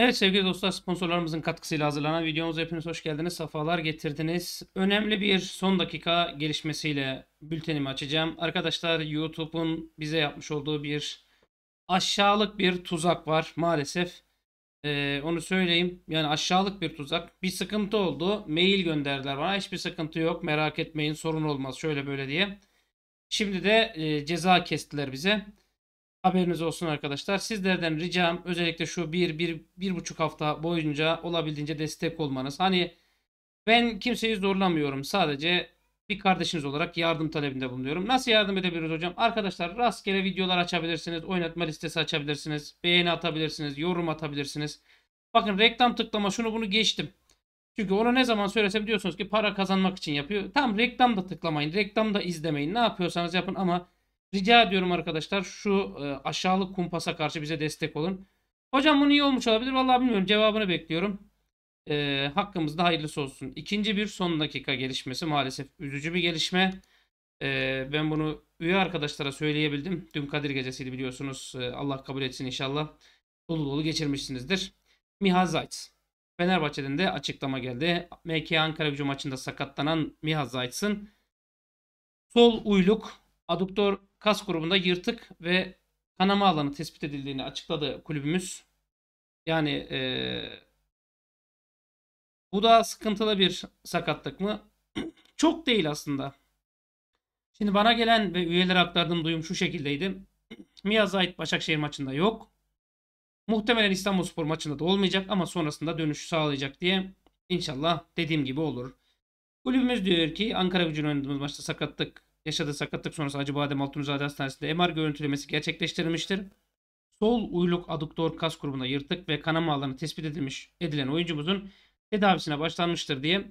Evet sevgili dostlar sponsorlarımızın katkısıyla hazırlanan videomuza hepiniz hoş geldiniz. Safalar getirdiniz. Önemli bir son dakika gelişmesiyle bültenimi açacağım. Arkadaşlar YouTube'un bize yapmış olduğu bir aşağılık bir tuzak var maalesef. Ee, onu söyleyeyim. Yani aşağılık bir tuzak. Bir sıkıntı oldu. Mail gönderdiler bana. Hiçbir sıkıntı yok. Merak etmeyin sorun olmaz. Şöyle böyle diye. Şimdi de e, ceza kestiler bize. Haberiniz olsun arkadaşlar. Sizlerden ricam özellikle şu bir, bir, bir buçuk hafta boyunca olabildiğince destek olmanız. Hani ben kimseyi zorlamıyorum. Sadece bir kardeşiniz olarak yardım talebinde bulunuyorum. Nasıl yardım edebiliriz hocam? Arkadaşlar rastgele videolar açabilirsiniz. Oynatma listesi açabilirsiniz. Beğeni atabilirsiniz. Yorum atabilirsiniz. Bakın reklam tıklama şunu bunu geçtim. Çünkü onu ne zaman söylesem diyorsunuz ki para kazanmak için yapıyor. Tam reklam da tıklamayın. Reklam da izlemeyin. Ne yapıyorsanız yapın ama Rica ediyorum arkadaşlar şu e, aşağılık kumpasa karşı bize destek olun. Hocam bu niye olmuş olabilir? Vallahi bilmiyorum. Cevabını bekliyorum. E, hakkımızda hayırlısı olsun. İkinci bir son dakika gelişmesi maalesef üzücü bir gelişme. E, ben bunu üye arkadaşlara söyleyebildim. Dün Kadir Gecesi'ydi biliyorsunuz. E, Allah kabul etsin inşallah. Dolu dolu geçirmişsinizdir. Miha Zayt. Fenerbahçe'den de açıklama geldi. MK Ankara gücü maçında sakatlanan Miha Zayt'sın sol uyluk adduktör kas grubunda yırtık ve kanama alanı tespit edildiğini açıkladı kulübümüz. Yani e, bu da sıkıntılı bir sakatlık mı? Çok değil aslında. Şimdi bana gelen ve üyeler aktardığım duyum şu şekildeydi. Miyaz ait Başakşehir maçında yok. Muhtemelen İstanbul Spor maçında da olmayacak ama sonrasında dönüşü sağlayacak diye inşallah dediğim gibi olur. Kulübümüz diyor ki Ankara gücünün oynadığımız maçta sakatlık yaşadığı sakatlık sonrası Acıbadem Altunzade Hastanesi'nde MR görüntülemesi gerçekleştirilmiştir. Sol uyluk aduktor kas grubunda yırtık ve kanama alanı tespit edilmiş edilen oyuncumuzun tedavisine başlanmıştır diye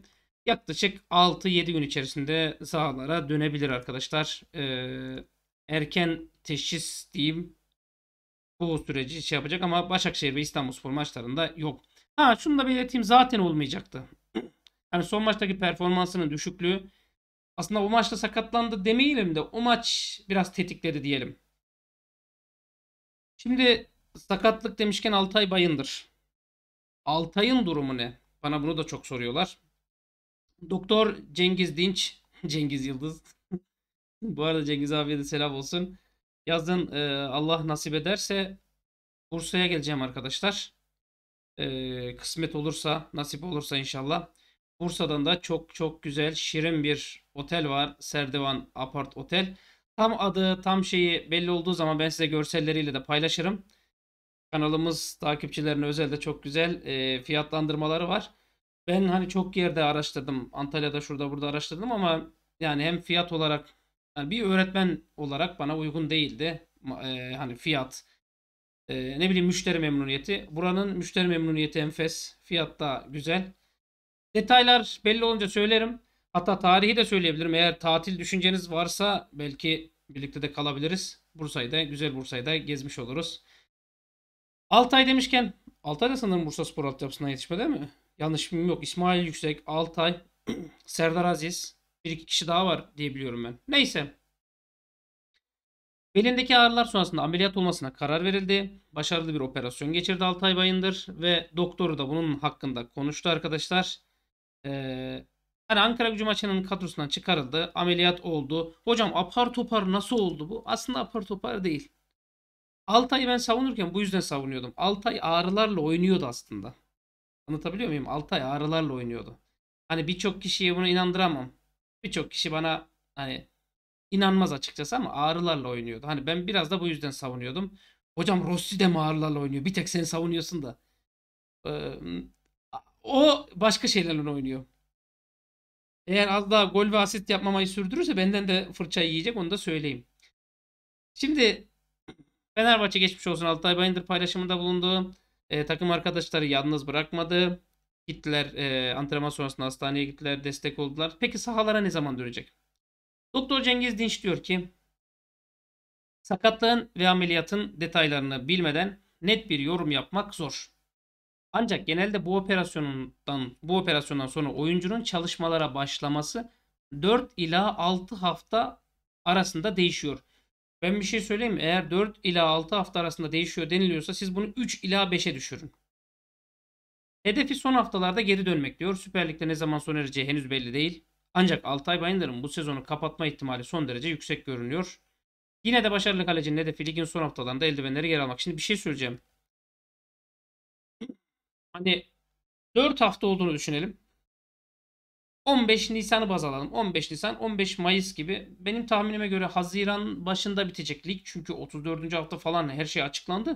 yaklaşık 6-7 gün içerisinde sahalara dönebilir arkadaşlar. Ee, erken teşhis diyeyim bu süreci şey yapacak ama Başakşehir ve İstanbulspor maçlarında yok. Ha şunu da belirteyim zaten olmayacaktı. Yani son maçtaki performansının düşüklüğü aslında o maçta sakatlandı demeyelim de o maç biraz tetikledi diyelim. Şimdi sakatlık demişken Altay Bayındır. Altay'ın durumu ne? Bana bunu da çok soruyorlar. Doktor Cengiz Dinç, Cengiz Yıldız. Bu arada Cengiz abiye de selam olsun. Yazın e, Allah nasip ederse Bursa'ya geleceğim arkadaşlar. E, kısmet olursa, nasip olursa inşallah. Bursa'dan da çok çok güzel, şirin bir otel var. Serdivan Apart Otel. Tam adı, tam şeyi belli olduğu zaman ben size görselleriyle de paylaşırım. Kanalımız takipçilerine özelde çok güzel e, fiyatlandırmaları var. Ben hani çok yerde araştırdım. Antalya'da şurada burada araştırdım ama yani hem fiyat olarak yani bir öğretmen olarak bana uygun değildi. E, hani fiyat e, ne bileyim müşteri memnuniyeti. Buranın müşteri memnuniyeti enfes. Fiyat da güzel. Detaylar belli olunca söylerim. Hatta tarihi de söyleyebilirim. Eğer tatil düşünceniz varsa belki birlikte de kalabiliriz. Bursa'yı güzel Bursa'yı da gezmiş oluruz. Altay demişken Altay da sanırım Bursa Spor altyapısına yetişme değil mi? Yanlış bilmiyorum yok. İsmail Yüksek, Altay, Serdar Aziz. Bir iki kişi daha var diyebiliyorum ben. Neyse. Belindeki ağrılar sonrasında ameliyat olmasına karar verildi. Başarılı bir operasyon geçirdi Altay Bayındır ve doktoru da bunun hakkında konuştu arkadaşlar. Ee, Hani Ankara gücü maçının kadrosundan çıkarıldı. Ameliyat oldu. Hocam apar topar nasıl oldu bu? Aslında apar topar değil. Altay'ı ben savunurken bu yüzden savunuyordum. Altay ağrılarla oynuyordu aslında. Anlatabiliyor muyum? Altay ağrılarla oynuyordu. Hani birçok kişiye bunu inandıramam. Birçok kişi bana hani inanmaz açıkçası ama ağrılarla oynuyordu. Hani ben biraz da bu yüzden savunuyordum. Hocam Rossi de mi ağrılarla oynuyor? Bir tek sen savunuyorsun da. Ee, o başka şeylerle oynuyor. Eğer az daha gol ve asist yapmamayı sürdürürse benden de fırçayı yiyecek onu da söyleyeyim. Şimdi Fenerbahçe geçmiş olsun Altay Bayındır paylaşımında bulundu. E, takım arkadaşları yalnız bırakmadı. Gittiler e, antrenman sonrasında hastaneye gittiler destek oldular. Peki sahalara ne zaman dönecek? Doktor Cengiz Dinç diyor ki sakatlığın ve ameliyatın detaylarını bilmeden net bir yorum yapmak zor. Ancak genelde bu operasyondan bu operasyondan sonra oyuncunun çalışmalara başlaması 4 ila 6 hafta arasında değişiyor. Ben bir şey söyleyeyim mi? Eğer 4 ila 6 hafta arasında değişiyor deniliyorsa siz bunu 3 ila 5'e düşürün. Hedefi son haftalarda geri dönmek diyor. Süper Lig'de ne zaman sona ereceği henüz belli değil. Ancak Altay Bayındır'ın bu sezonu kapatma ihtimali son derece yüksek görünüyor. Yine de başarılı kalecinin hedefi ligin son haftalarında eldivenleri geri almak. Şimdi bir şey söyleyeceğim hani 4 hafta olduğunu düşünelim. 15 Nisan'ı baz alalım. 15 Nisan, 15 Mayıs gibi. Benim tahminime göre Haziran başında bitecek lig. Çünkü 34. hafta falan her şey açıklandı.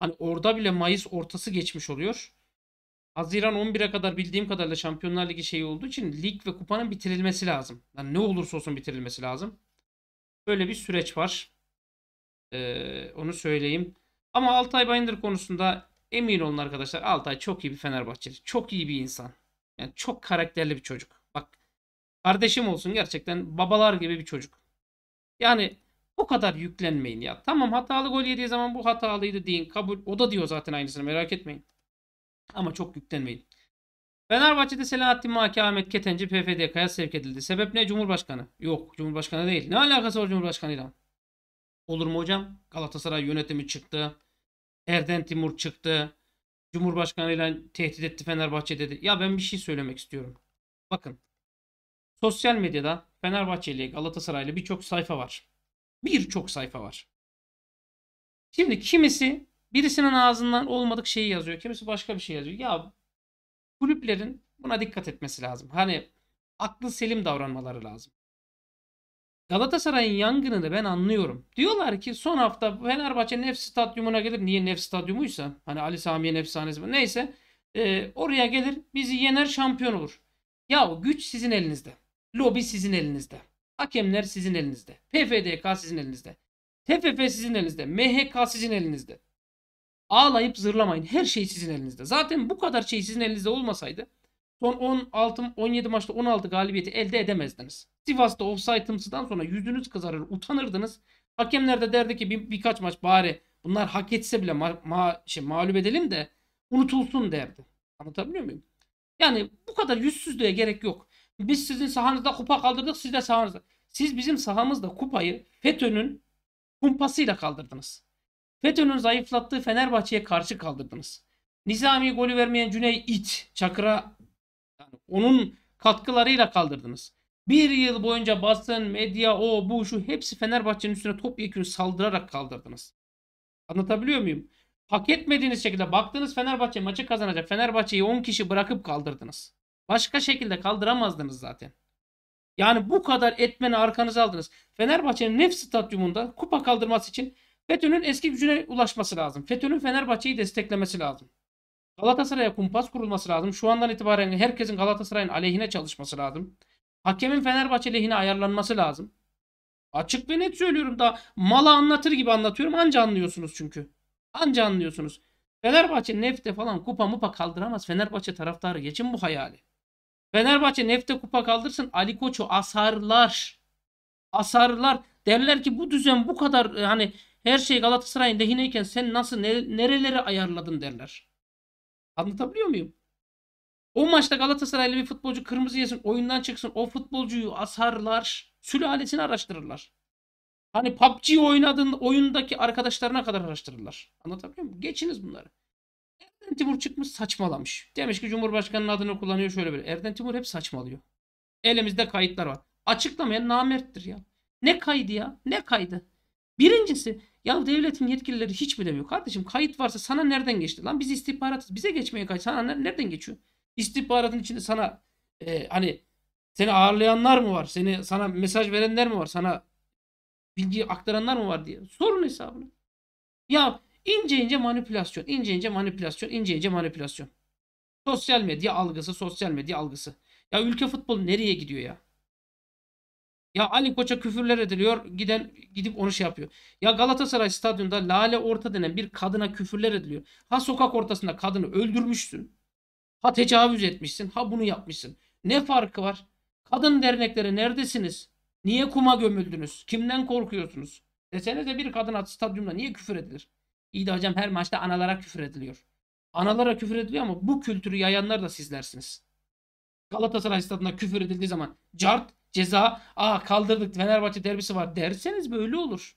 Hani orada bile Mayıs ortası geçmiş oluyor. Haziran 11'e kadar bildiğim kadarıyla Şampiyonlar Ligi şeyi olduğu için lig ve kupanın bitirilmesi lazım. Yani ne olursa olsun bitirilmesi lazım. Böyle bir süreç var. Ee, onu söyleyeyim. Ama Altay Bayındır konusunda Emin olun arkadaşlar Altay çok iyi bir Fenerbahçeli. Çok iyi bir insan. Yani çok karakterli bir çocuk. Bak kardeşim olsun gerçekten babalar gibi bir çocuk. Yani o kadar yüklenmeyin ya. Tamam hatalı gol yediği zaman bu hatalıydı deyin. Kabul. O da diyor zaten aynısını merak etmeyin. Ama çok yüklenmeyin. Fenerbahçe'de Selahattin Maki Ahmet Ketenci PFDK'ya sevk edildi. Sebep ne? Cumhurbaşkanı. Yok Cumhurbaşkanı değil. Ne alakası var Cumhurbaşkanı'yla? Olur mu hocam? Galatasaray yönetimi çıktı. Erden Timur çıktı. Cumhurbaşkanıyla tehdit etti Fenerbahçe dedi. Ya ben bir şey söylemek istiyorum. Bakın. Sosyal medyada Fenerbahçeli, Galatasaraylı birçok sayfa var. Birçok sayfa var. Şimdi kimisi birisinin ağzından olmadık şeyi yazıyor. Kimisi başka bir şey yazıyor. Ya kulüplerin buna dikkat etmesi lazım. Hani aklı selim davranmaları lazım. Galatasaray'ın yangınını ben anlıyorum. Diyorlar ki son hafta Fenerbahçe Nef Stadyumuna gelir. Niye Nef Stadyumuysa? Hani Ali Samiye Nefsanesi mi? Neyse. E, oraya gelir bizi yener şampiyon olur. Ya güç sizin elinizde. Lobi sizin elinizde. Hakemler sizin elinizde. PFDK sizin elinizde. TFF sizin elinizde. MHK sizin elinizde. Ağlayıp zırlamayın. Her şey sizin elinizde. Zaten bu kadar şey sizin elinizde olmasaydı Son 16 17 maçta 16 galibiyeti elde edemezdiniz. Sivas'ta offside'ımsıdan sonra yüzünüz kızarır, utanırdınız. Hakemler de derdi ki bir, birkaç maç bari bunlar hak etse bile ma, ma, şey, mağlup edelim de unutulsun derdi. Anlatabiliyor muyum? Yani bu kadar yüzsüzlüğe gerek yok. Biz sizin sahanızda kupa kaldırdık, siz de sahanızda. Siz bizim sahamızda kupayı FETÖ'nün kumpasıyla kaldırdınız. FETÖ'nün zayıflattığı Fenerbahçe'ye karşı kaldırdınız. Nizami golü vermeyen Cüney İç, Çakır'a yani onun katkılarıyla kaldırdınız. Bir yıl boyunca basın, medya, o, bu, şu hepsi Fenerbahçe'nin üstüne topyekun saldırarak kaldırdınız. Anlatabiliyor muyum? Hak etmediğiniz şekilde baktınız Fenerbahçe maçı kazanacak. Fenerbahçe'yi 10 kişi bırakıp kaldırdınız. Başka şekilde kaldıramazdınız zaten. Yani bu kadar etmeni arkanıza aldınız. Fenerbahçe'nin Nef Stadyumunda kupa kaldırması için FETÖ'nün eski gücüne ulaşması lazım. FETÖ'nün Fenerbahçe'yi desteklemesi lazım. Galatasaray'a kumpas kurulması lazım. Şu andan itibaren herkesin Galatasaray'ın aleyhine çalışması lazım. Hakemin Fenerbahçe lehine ayarlanması lazım. Açık ve net söylüyorum da mala anlatır gibi anlatıyorum anca anlıyorsunuz çünkü. Anca anlıyorsunuz. Fenerbahçe nefte falan kupa mupa kaldıramaz. Fenerbahçe taraftarı geçin bu hayali. Fenerbahçe nefte kupa kaldırsın Ali Koç'u asarlar. Asarlar. Derler ki bu düzen bu kadar e, hani her şey Galatasaray'ın lehineyken sen nasıl ne, nereleri ayarladın derler. Anlatabiliyor muyum? O maçta Galatasaraylı bir futbolcu kırmızı yesin, oyundan çıksın. O futbolcuyu asarlar, sülalesini araştırırlar. Hani PUBG oynadığın oyundaki arkadaşlarına kadar araştırırlar. Anlatabiliyor muyum? Geçiniz bunları. Erden Timur çıkmış saçmalamış. Demiş ki Cumhurbaşkanı'nın adını kullanıyor şöyle böyle. Erden Timur hep saçmalıyor. Elimizde kayıtlar var. Açıklamayan namerttir ya. Ne kaydı ya? Ne kaydı? Birincisi ya devletin yetkilileri hiç bilemiyor. Kardeşim kayıt varsa sana nereden geçti lan? Biz istihbaratız. Bize geçmeye kaç. Sana nereden geçiyor? İstihbaratın içinde sana e, hani seni ağırlayanlar mı var? Seni sana mesaj verenler mi var? Sana bilgi aktaranlar mı var diye. Sorun hesabını. Ya ince ince manipülasyon, ince ince manipülasyon, ince ince manipülasyon. Sosyal medya algısı, sosyal medya algısı. Ya ülke futbolu nereye gidiyor ya? Ya Ali Koç'a küfürler ediliyor. Giden gidip onu şey yapıyor. Ya Galatasaray stadyumda Lale Orta denen bir kadına küfürler ediliyor. Ha sokak ortasında kadını öldürmüşsün. Ha tecavüz etmişsin. Ha bunu yapmışsın. Ne farkı var? Kadın dernekleri neredesiniz? Niye kuma gömüldünüz? Kimden korkuyorsunuz? Desenize bir kadın at stadyumda niye küfür edilir? İyi de hocam her maçta analara küfür ediliyor. Analara küfür ediliyor ama bu kültürü yayanlar da sizlersiniz. Galatasaray stadında küfür edildiği zaman cart ceza aa kaldırdık Fenerbahçe derbisi var derseniz böyle olur.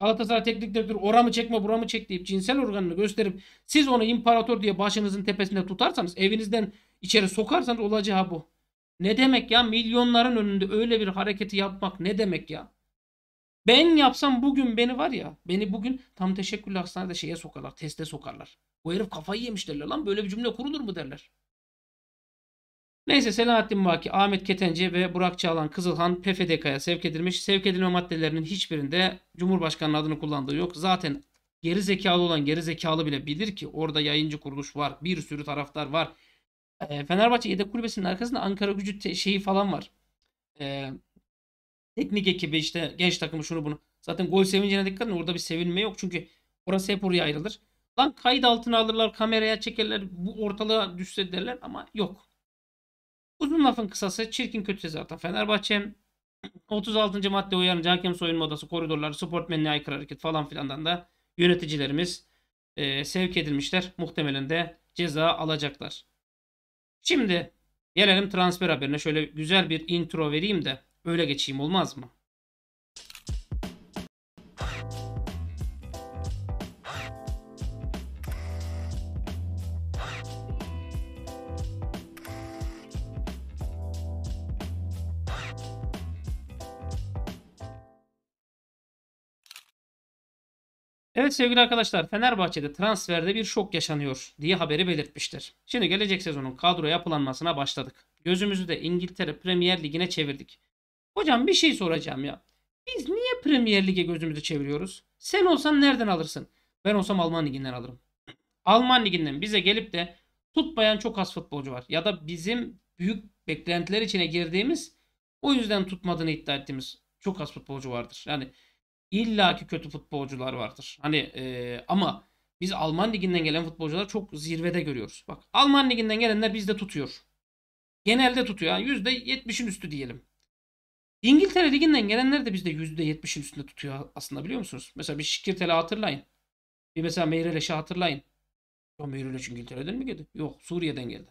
Galatasaray teknik direktörü ora mı çekme bura mı çek deyip cinsel organını gösterip siz onu imparator diye başınızın tepesinde tutarsanız evinizden içeri sokarsanız olacağı bu. Ne demek ya milyonların önünde öyle bir hareketi yapmak ne demek ya? Ben yapsam bugün beni var ya beni bugün tam teşekkürlü hastanede şeye sokarlar teste sokarlar. Bu herif kafayı yemiş derler lan böyle bir cümle kurulur mu derler. Neyse Selahattin Baki, Ahmet Ketenci ve Burak Çağlan Kızılhan PFDK'ya sevk edilmiş. Sevk edilme maddelerinin hiçbirinde Cumhurbaşkanı adını kullandığı yok. Zaten geri zekalı olan geri zekalı bile bilir ki orada yayıncı kuruluş var. Bir sürü taraftar var. E, Fenerbahçe yedek kulübesinin arkasında Ankara gücü şeyi falan var. E, teknik ekibi işte genç takımı şunu bunu. Zaten gol sevincine dikkat edin. Orada bir sevinme yok. Çünkü orası hep oraya ayrılır. Lan kayıt altına alırlar, kameraya çekerler, bu ortalığa düşse derler ama yok. Uzun lafın kısası çirkin kötü zaten. Fenerbahçe 36. madde uyarınca hakem soyunma odası, koridorlar, sportmenliğe aykırı hareket falan filandan da yöneticilerimiz e, sevk edilmişler. Muhtemelen de ceza alacaklar. Şimdi gelelim transfer haberine. Şöyle güzel bir intro vereyim de öyle geçeyim olmaz mı? Evet sevgili arkadaşlar Fenerbahçe'de transferde bir şok yaşanıyor diye haberi belirtmiştir. Şimdi gelecek sezonun kadro yapılanmasına başladık. Gözümüzü de İngiltere Premier Ligi'ne çevirdik. Hocam bir şey soracağım ya. Biz niye Premier Lig'e gözümüzü çeviriyoruz? Sen olsan nereden alırsın? Ben olsam Alman Ligi'nden alırım. Alman Ligi'nden bize gelip de tutmayan çok az futbolcu var. Ya da bizim büyük beklentiler içine girdiğimiz o yüzden tutmadığını iddia ettiğimiz çok az futbolcu vardır. Yani illaki kötü futbolcular vardır. Hani e, ama biz Alman liginden gelen futbolcular çok zirvede görüyoruz. Bak Alman liginden gelenler bizde tutuyor. Genelde tutuyor. Yüzde yetmişin üstü diyelim. İngiltere liginden gelenler de bizde yüzde yetmişin üstünde tutuyor aslında biliyor musunuz? Mesela bir Şikirtel'i hatırlayın. Bir mesela Meyreleş'i hatırlayın. Ya Meyreleş İngiltere'den mi geldi? Yok Suriye'den geldi.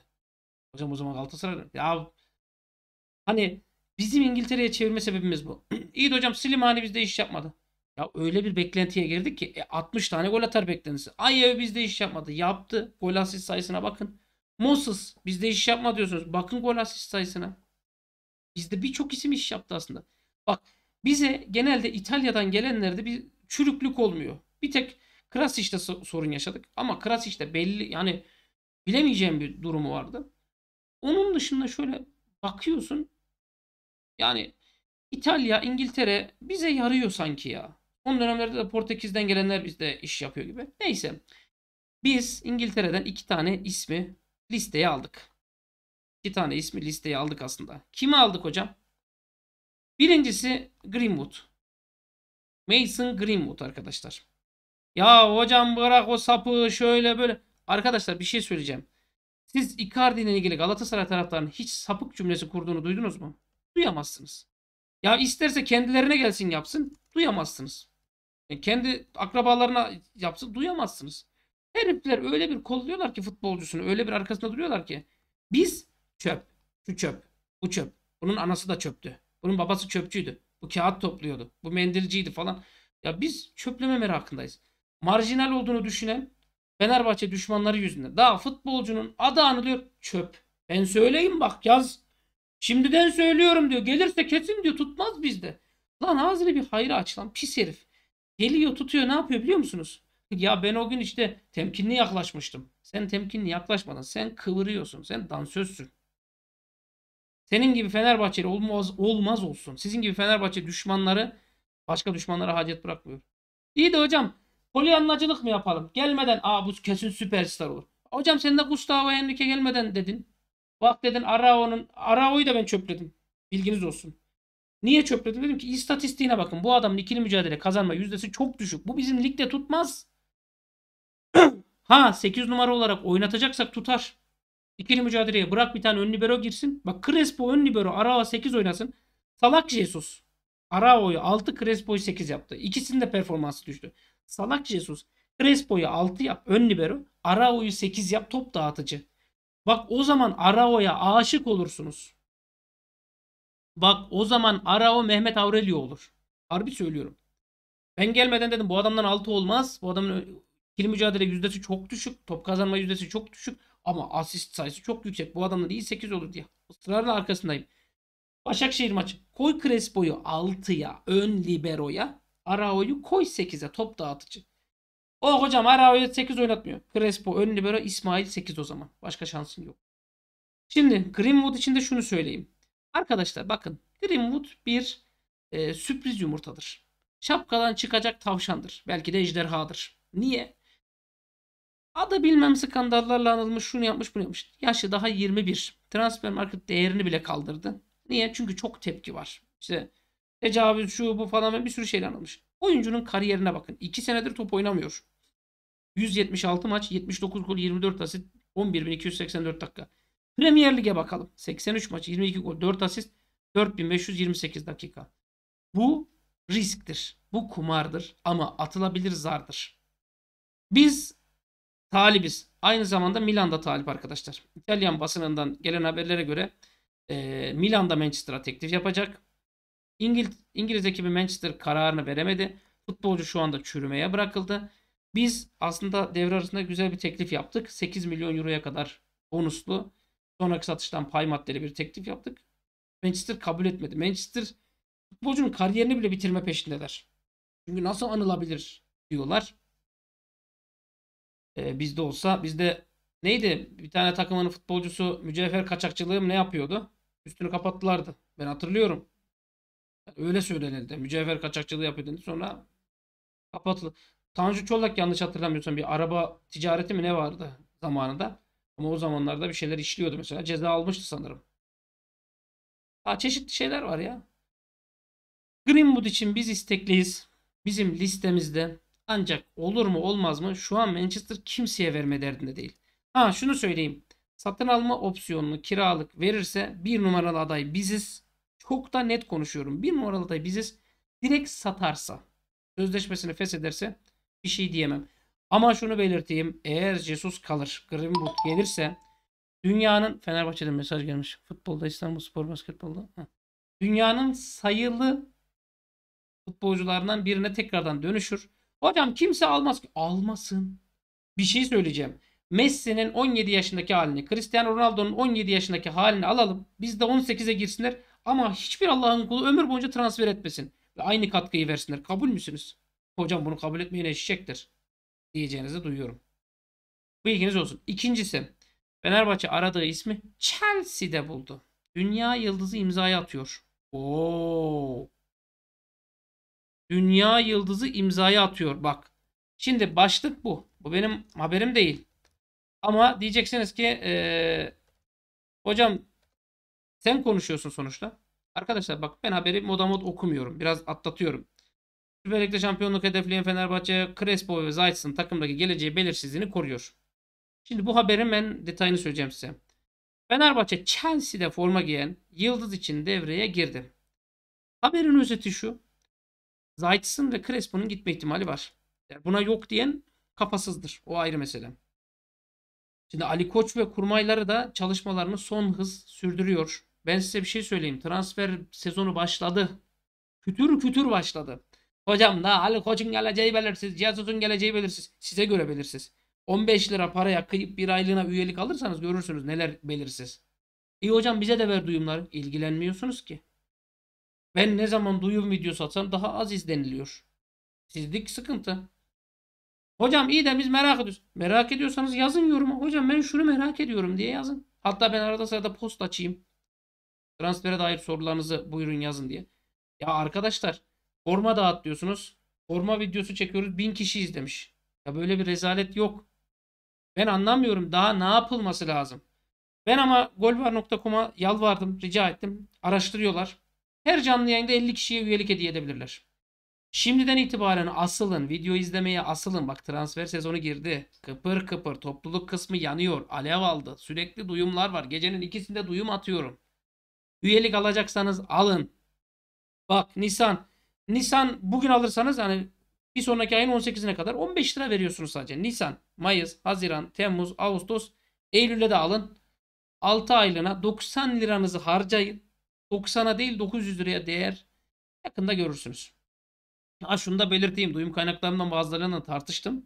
Hocam o zaman Galatasaray'dan. Ya hani bizim İngiltere'ye çevirme sebebimiz bu. İyi de hocam Slimani bizde iş yapmadı. Ya öyle bir beklentiye girdik ki e, 60 tane gol atar beklentisi. Ayev bizde iş yapmadı. Yaptı. Gol asist sayısına bakın. Moses bizde iş yapma diyorsunuz. Bakın gol asist sayısına. Bizde birçok isim iş yaptı aslında. Bak bize genelde İtalya'dan gelenlerde bir çürüklük olmuyor. Bir tek Krasic'te sorun yaşadık. Ama Krasic'te belli yani bilemeyeceğim bir durumu vardı. Onun dışında şöyle bakıyorsun. Yani İtalya, İngiltere bize yarıyor sanki ya. Son dönemlerde de Portekiz'den gelenler bizde iş yapıyor gibi. Neyse. Biz İngiltere'den iki tane ismi listeye aldık. İki tane ismi listeye aldık aslında. Kimi aldık hocam? Birincisi Greenwood. Mason Greenwood arkadaşlar. Ya hocam bırak o sapı şöyle böyle. Arkadaşlar bir şey söyleyeceğim. Siz Icardi ile ilgili Galatasaray taraftarının hiç sapık cümlesi kurduğunu duydunuz mu? Duyamazsınız. Ya isterse kendilerine gelsin yapsın. Duyamazsınız. E, kendi akrabalarına yapsa duyamazsınız. Herifler öyle bir kolluyorlar ki futbolcusunu. Öyle bir arkasında duruyorlar ki. Biz çöp. Şu çöp. Bu çöp. Bunun anası da çöptü. Bunun babası çöpçüydü. Bu kağıt topluyordu. Bu mendilciydi falan. Ya biz çöpleme merakındayız. Marjinal olduğunu düşünen Fenerbahçe düşmanları yüzünden. Daha futbolcunun adı anılıyor çöp. Ben söyleyeyim bak yaz. Şimdiden söylüyorum diyor. Gelirse kesin diyor tutmaz bizde. Lan ağzını bir hayra aç pis herif. Geliyor tutuyor ne yapıyor biliyor musunuz? Ya ben o gün işte temkinli yaklaşmıştım. Sen temkinli yaklaşmadın. Sen kıvırıyorsun. Sen dansözsün. Senin gibi Fenerbahçeli olmaz, olmaz olsun. Sizin gibi Fenerbahçe düşmanları başka düşmanlara hacet bırakmıyor. İyi de hocam polyanlacılık mı yapalım? Gelmeden aa bu kesin süperstar olur. Hocam sen de Gustavo Henrique gelmeden dedin. Bak dedin Arao'nun Arao'yu da ben çöpledim. Bilginiz olsun. Niye çöpledi dedim ki istatistiğine bakın. Bu adamın ikili mücadele kazanma yüzdesi çok düşük. Bu bizim ligde tutmaz. ha 8 numara olarak oynatacaksak tutar. İkili mücadeleye bırak bir tane ön libero girsin. Bak Crespo ön libero Arao 8 oynasın. Salak Jesus. Arao'yu 6 Crespo'yu 8 yaptı. İkisinin de performansı düştü. Salak Jesus. Crespo'yu 6 yap ön libero. Arao'yu 8 yap top dağıtıcı. Bak o zaman Arao'ya aşık olursunuz. Bak o zaman Arao Mehmet Aurelio olur. Harbi söylüyorum. Ben gelmeden dedim bu adamdan 6 olmaz. Bu adamın ikili mücadele yüzdesi çok düşük. Top kazanma yüzdesi çok düşük. Ama asist sayısı çok yüksek. Bu adamdan iyi 8 olur diye. Israrla arkasındayım. Başakşehir maçı. Koy Crespo'yu 6'ya. Ön libero'ya. Arao'yu koy 8'e. Top dağıtıcı. O oh hocam Arao'yu 8 oynatmıyor. Crespo ön libero İsmail 8 o zaman. Başka şansın yok. Şimdi Greenwood için de şunu söyleyeyim. Arkadaşlar bakın Greenwood bir e, sürpriz yumurtadır. Şapkadan çıkacak tavşandır. Belki de ejderhadır. Niye? Adı bilmem skandallarla anılmış şunu yapmış bunu yapmış. Yaşı daha 21. Transfer market değerini bile kaldırdı. Niye? Çünkü çok tepki var. İşte tecavüz şu bu falan bir sürü şeyle anılmış. Oyuncunun kariyerine bakın. 2 senedir top oynamıyor. 176 maç, 79 gol, 24 asit, 11.284 dakika. Premier Lig'e bakalım. 83 maç, 22 gol, 4 asist, 4528 dakika. Bu risktir. Bu kumardır ama atılabilir zardır. Biz talibiz. Aynı zamanda Milan'da talip arkadaşlar. İtalyan basınından gelen haberlere göre e, Milan'da Manchester'a teklif yapacak. İngil İngiliz ekibi Manchester kararını veremedi. Futbolcu şu anda çürümeye bırakıldı. Biz aslında devre arasında güzel bir teklif yaptık. 8 milyon euroya kadar bonuslu Sonraki satıştan pay maddeli bir teklif yaptık. Manchester kabul etmedi. Manchester futbolcunun kariyerini bile bitirme peşindeler. Çünkü nasıl anılabilir diyorlar. Ee, bizde olsa bizde neydi bir tane takımın futbolcusu mücevher kaçakçılığı mı ne yapıyordu? Üstünü kapattılardı. Ben hatırlıyorum. öyle söylenildi. Mücevher kaçakçılığı yapıyor Sonra kapatıldı. Tanju Çolak yanlış hatırlamıyorsam bir araba ticareti mi ne vardı zamanında. Ama o zamanlarda bir şeyler işliyordu mesela. Ceza almıştı sanırım. Ha çeşitli şeyler var ya. Greenwood için biz istekliyiz. Bizim listemizde. Ancak olur mu olmaz mı şu an Manchester kimseye verme derdinde değil. Ha şunu söyleyeyim. Satın alma opsiyonunu kiralık verirse bir numaralı aday biziz. Çok da net konuşuyorum. Bir numaralı aday biziz. Direkt satarsa, sözleşmesini feshederse bir şey diyemem. Ama şunu belirteyim. Eğer Jesus kalır, Greenwood gelirse dünyanın Fenerbahçe'den mesaj gelmiş. Futbolda İstanbul Spor Basketbolda. Dünyanın sayılı futbolcularından birine tekrardan dönüşür. Hocam kimse almaz ki. Almasın. Bir şey söyleyeceğim. Messi'nin 17 yaşındaki halini, Cristiano Ronaldo'nun 17 yaşındaki halini alalım. Biz de 18'e girsinler ama hiçbir Allah'ın kulu ömür boyunca transfer etmesin. Ve aynı katkıyı versinler. Kabul müsünüz? Hocam bunu kabul etmeyin eşektir diyeceğinizi duyuyorum. Bilginiz olsun. İkincisi Fenerbahçe aradığı ismi Chelsea'de buldu. Dünya yıldızı imza'yı atıyor. Oo. Dünya yıldızı imza'yı atıyor bak. Şimdi başlık bu. Bu benim haberim değil. Ama diyeceksiniz ki ee, hocam sen konuşuyorsun sonuçta. Arkadaşlar bak ben haberi moda mod okumuyorum. Biraz atlatıyorum. Süper Lig'de şampiyonluk hedefleyen Fenerbahçe, Crespo ve Zayt'sın takımdaki geleceği belirsizliğini koruyor. Şimdi bu haberin ben detayını söyleyeceğim size. Fenerbahçe Chelsea'de forma giyen Yıldız için devreye girdi. Haberin özeti şu. Zayt'sın ve Crespo'nun gitme ihtimali var. Yani buna yok diyen kafasızdır. O ayrı mesele. Şimdi Ali Koç ve kurmayları da çalışmalarını son hız sürdürüyor. Ben size bir şey söyleyeyim. Transfer sezonu başladı. Kütür kütür başladı. Hocam da Ali Koç'un geleceği belirsiz. cihaz Cihazos'un geleceği belirsiz. Size göre belirsiz. 15 lira paraya kıyıp bir aylığına üyelik alırsanız görürsünüz neler belirsiz. İyi hocam bize de ver duyumları. İlgilenmiyorsunuz ki. Ben ne zaman duyum videosu atsam daha az izleniliyor. Sizlik sıkıntı. Hocam iyi de biz merak ediyoruz. Merak ediyorsanız yazın yoruma. Hocam ben şunu merak ediyorum diye yazın. Hatta ben arada sırada post açayım. Transfere dair sorularınızı buyurun yazın diye. Ya arkadaşlar Forma dağıt diyorsunuz. Forma videosu çekiyoruz. Bin kişi izlemiş. Ya böyle bir rezalet yok. Ben anlamıyorum daha ne yapılması lazım. Ben ama golvar.com'a yalvardım, rica ettim. Araştırıyorlar. Her canlı yayında 50 kişiye üyelik hediye edebilirler. Şimdiden itibaren asılın, video izlemeye asılın. Bak transfer sezonu girdi. Kıpır kıpır topluluk kısmı yanıyor. Alev aldı. Sürekli duyumlar var. Gecenin ikisinde duyum atıyorum. Üyelik alacaksanız alın. Bak Nisan Nisan bugün alırsanız hani bir sonraki ayın 18'ine kadar 15 lira veriyorsunuz sadece. Nisan, Mayıs, Haziran, Temmuz, Ağustos, Eylül'e de alın. 6 aylığına 90 liranızı harcayın. 90'a değil 900 liraya değer yakında görürsünüz. Ha şunu da belirteyim. Duyum kaynaklarından bazılarını tartıştım.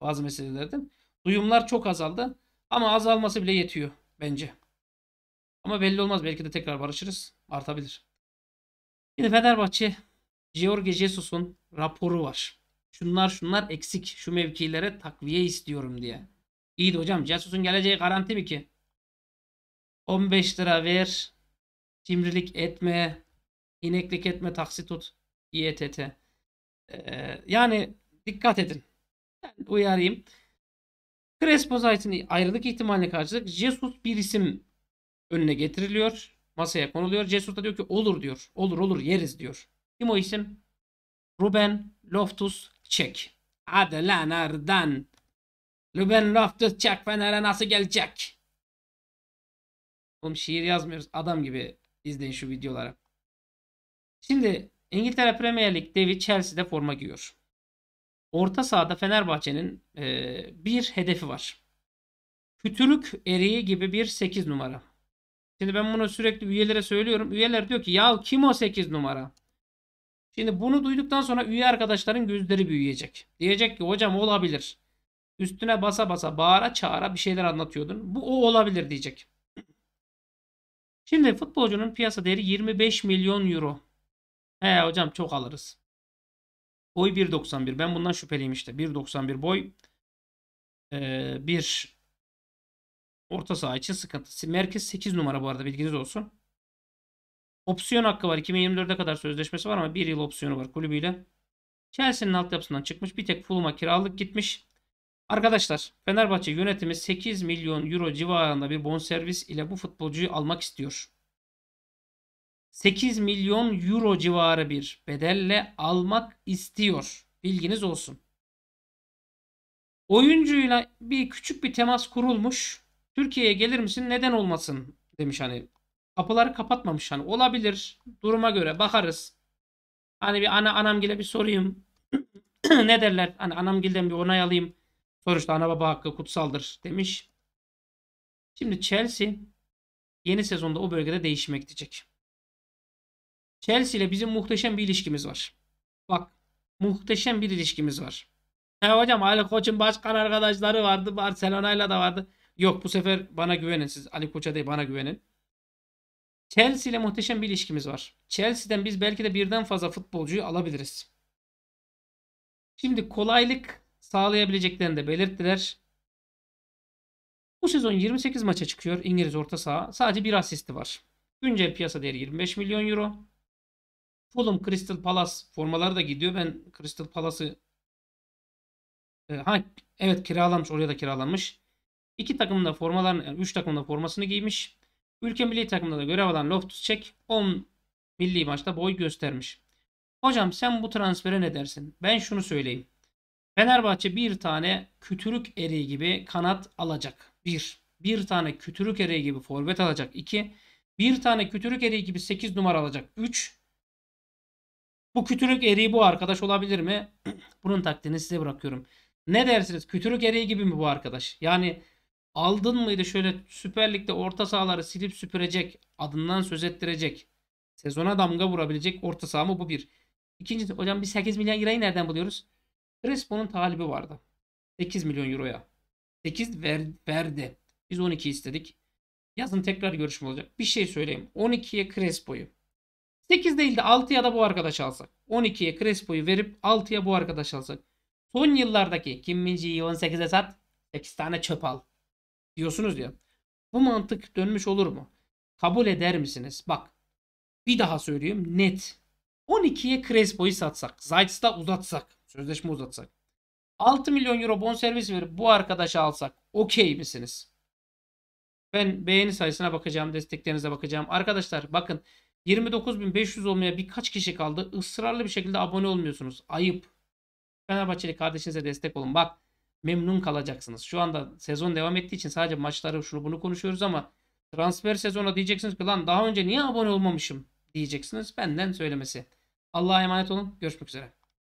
Bazı meselelerden. Duyumlar çok azaldı. Ama azalması bile yetiyor bence. Ama belli olmaz. Belki de tekrar barışırız. Artabilir. Yine Fenerbahçe George Jesus'un raporu var. Şunlar şunlar eksik. Şu mevkilere takviye istiyorum diye. İyi de hocam Jesus'un geleceği garanti mi ki? 15 lira ver. Cimrilik etme. ineklik etme. Taksi tut. İETT. Ee, yani dikkat edin. Ben uyarayım. Crespo Zayt'in ayrılık ihtimaline karşılık Jesus bir isim önüne getiriliyor. Masaya konuluyor. Jesus da diyor ki olur diyor. Olur olur yeriz diyor. Kim o isim? Ruben Loftus Çek. Hadi lan Erden. Ruben Loftus Çek Fener'e nasıl gelecek? Oğlum şiir yazmıyoruz. Adam gibi izleyin şu videoları. Şimdi İngiltere Premier Lig'de David Chelsea'de forma giyiyor. Orta sahada Fenerbahçe'nin e, bir hedefi var. Kütürük eriği gibi bir 8 numara. Şimdi ben bunu sürekli üyelere söylüyorum. Üyeler diyor ki ya kim o 8 numara? Şimdi bunu duyduktan sonra üye arkadaşların gözleri büyüyecek. Diyecek ki hocam olabilir. Üstüne basa basa bağıra çağıra bir şeyler anlatıyordun. Bu o olabilir diyecek. Şimdi futbolcunun piyasa değeri 25 milyon euro. He hocam çok alırız. Boy 1.91. Ben bundan şüpheliyim işte. 1.91 boy. Ee, bir orta saha için sıkıntı. Merkez 8 numara bu arada bilginiz olsun. Opsiyon hakkı var. 2024'e kadar sözleşmesi var ama 1 yıl opsiyonu var kulübüyle. Chelsea'nin altyapısından çıkmış. Bir tek Fulham'a kiralık gitmiş. Arkadaşlar Fenerbahçe yönetimi 8 milyon euro civarında bir bonservis ile bu futbolcuyu almak istiyor. 8 milyon euro civarı bir bedelle almak istiyor. Bilginiz olsun. Oyuncuyla bir küçük bir temas kurulmuş. Türkiye'ye gelir misin? Neden olmasın? Demiş hani Kapıları kapatmamış hani. Olabilir. Duruma göre bakarız. Hani bir ana anam anamgile bir sorayım. ne derler? Hani anamgilden bir onay alayım. Sonuçta ana baba hakkı kutsaldır demiş. Şimdi Chelsea yeni sezonda o bölgede değişmek diyecek. Chelsea ile bizim muhteşem bir ilişkimiz var. Bak muhteşem bir ilişkimiz var. E hocam Ali Koç'un başkan arkadaşları vardı. Barcelona'yla da vardı. Yok bu sefer bana güvenin siz. Ali Koç'a değil bana güvenin. Chelsea ile muhteşem bir ilişkimiz var. Chelsea'den biz belki de birden fazla futbolcuyu alabiliriz. Şimdi kolaylık sağlayabileceklerini de belirttiler. Bu sezon 28 maça çıkıyor İngiliz orta saha. Sadece bir asisti var. Güncel piyasa değeri 25 milyon euro. Fulham Crystal Palace formaları da gidiyor. Ben Crystal Palace'ı e, ha, evet kiralanmış. oraya da kiralanmış. İki takımın da formalarını, yani üç takımın da formasını giymiş. Ülke milli takımında da görev alan Loftus Çek 10 milli maçta boy göstermiş. Hocam sen bu transfere ne dersin? Ben şunu söyleyeyim. Fenerbahçe bir tane kütürük eriği gibi kanat alacak. Bir. Bir tane kütürük eriği gibi forvet alacak. İki. Bir tane kütürük eriği gibi 8 numara alacak. 3. Bu kütürük eriği bu arkadaş olabilir mi? Bunun taktiğini size bırakıyorum. Ne dersiniz? Kütürük eriği gibi mi bu arkadaş? Yani aldın mıydı şöyle Süper Lig'de orta sahaları silip süpürecek, adından söz ettirecek, sezona damga vurabilecek orta saha mı bu bir. İkincisi hocam bir 8 milyon lirayı nereden buluyoruz? Crespo'nun talibi vardı. 8 milyon euroya. 8 ver, verdi. Biz 12 istedik. Yazın tekrar görüşme olacak. Bir şey söyleyeyim. 12'ye Crespo'yu. 8 değil de ya da bu arkadaş alsak. 12'ye Crespo'yu verip 6'ya bu arkadaş alsak. Son yıllardaki Kim Min-jae'yi 18'e sat. 8 tane çöp al diyorsunuz ya. Bu mantık dönmüş olur mu? Kabul eder misiniz? Bak bir daha söyleyeyim net. 12'ye Crespo'yu satsak. Zayt's'ta uzatsak. Sözleşme uzatsak. 6 milyon euro bonservis verip bu arkadaşı alsak okey misiniz? Ben beğeni sayısına bakacağım, desteklerinize bakacağım. Arkadaşlar bakın 29.500 olmaya birkaç kişi kaldı. Israrlı bir şekilde abone olmuyorsunuz. Ayıp. Fenerbahçeli kardeşinize destek olun. Bak memnun kalacaksınız. Şu anda sezon devam ettiği için sadece maçları şunu bunu konuşuyoruz ama transfer sezonu diyeceksiniz ki lan daha önce niye abone olmamışım diyeceksiniz. Benden söylemesi. Allah'a emanet olun. Görüşmek üzere.